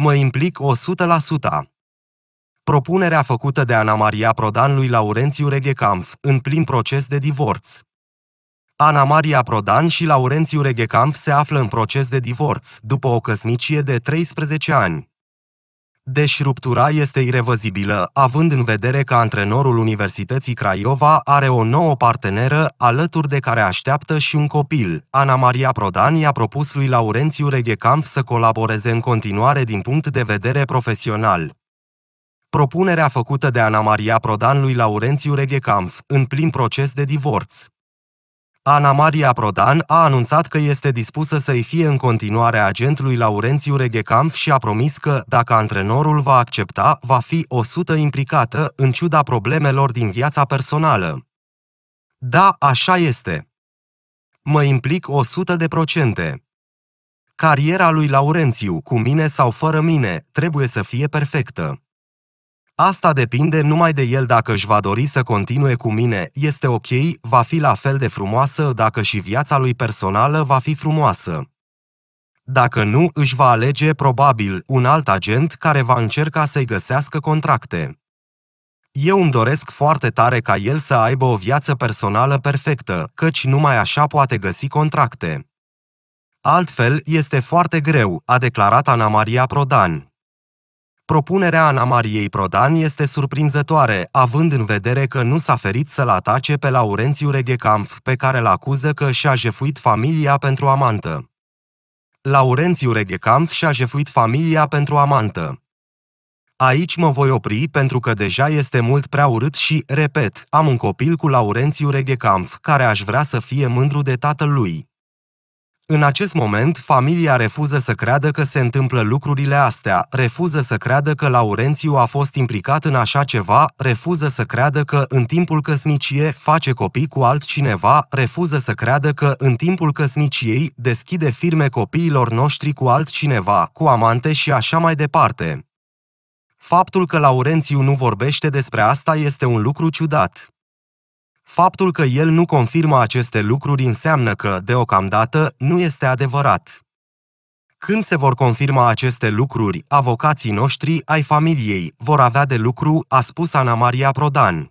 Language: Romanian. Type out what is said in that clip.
Mă implic 100%. Propunerea făcută de Ana Maria Prodan lui Laurențiu Reghecamp, în plin proces de divorț. Ana Maria Prodan și Laurențiu Reghecamp se află în proces de divorț, după o căsnicie de 13 ani. Deși ruptura este irevăzibilă, având în vedere că antrenorul Universității Craiova are o nouă parteneră alături de care așteaptă și un copil, Ana Maria Prodan i-a propus lui Laurențiu Reghecamp să colaboreze în continuare din punct de vedere profesional. Propunerea făcută de Ana Maria Prodan lui Laurențiu Reghecamp, în plin proces de divorț, Ana Maria Prodan a anunțat că este dispusă să-i fie în continuare agent lui Laurențiu Reghecamp și a promis că, dacă antrenorul va accepta, va fi 100 implicată, în ciuda problemelor din viața personală. Da, așa este. Mă implic 100 de procente. Cariera lui Laurențiu, cu mine sau fără mine, trebuie să fie perfectă. Asta depinde numai de el dacă își va dori să continue cu mine, este ok, va fi la fel de frumoasă dacă și viața lui personală va fi frumoasă. Dacă nu, își va alege probabil un alt agent care va încerca să-i găsească contracte. Eu îmi doresc foarte tare ca el să aibă o viață personală perfectă, căci numai așa poate găsi contracte. Altfel, este foarte greu, a declarat Ana Maria Prodan. Propunerea Ana Mariei Prodan este surprinzătoare, având în vedere că nu s-a ferit să-l atace pe Laurențiu Reghecamp, pe care l acuză că și-a jefuit familia pentru amantă. Laurențiu Reghecamp și-a jefuit familia pentru amantă. Aici mă voi opri pentru că deja este mult prea urât și, repet, am un copil cu Laurențiu Reghecamp, care aș vrea să fie mândru de tatăl lui. În acest moment, familia refuză să creadă că se întâmplă lucrurile astea, refuză să creadă că Laurențiu a fost implicat în așa ceva, refuză să creadă că în timpul căsnicie face copii cu altcineva, refuză să creadă că în timpul căsniciei deschide firme copiilor noștri cu altcineva, cu amante și așa mai departe. Faptul că Laurențiu nu vorbește despre asta este un lucru ciudat. Faptul că el nu confirmă aceste lucruri înseamnă că, deocamdată, nu este adevărat. Când se vor confirma aceste lucruri, avocații noștri ai familiei vor avea de lucru, a spus Ana Maria Prodan.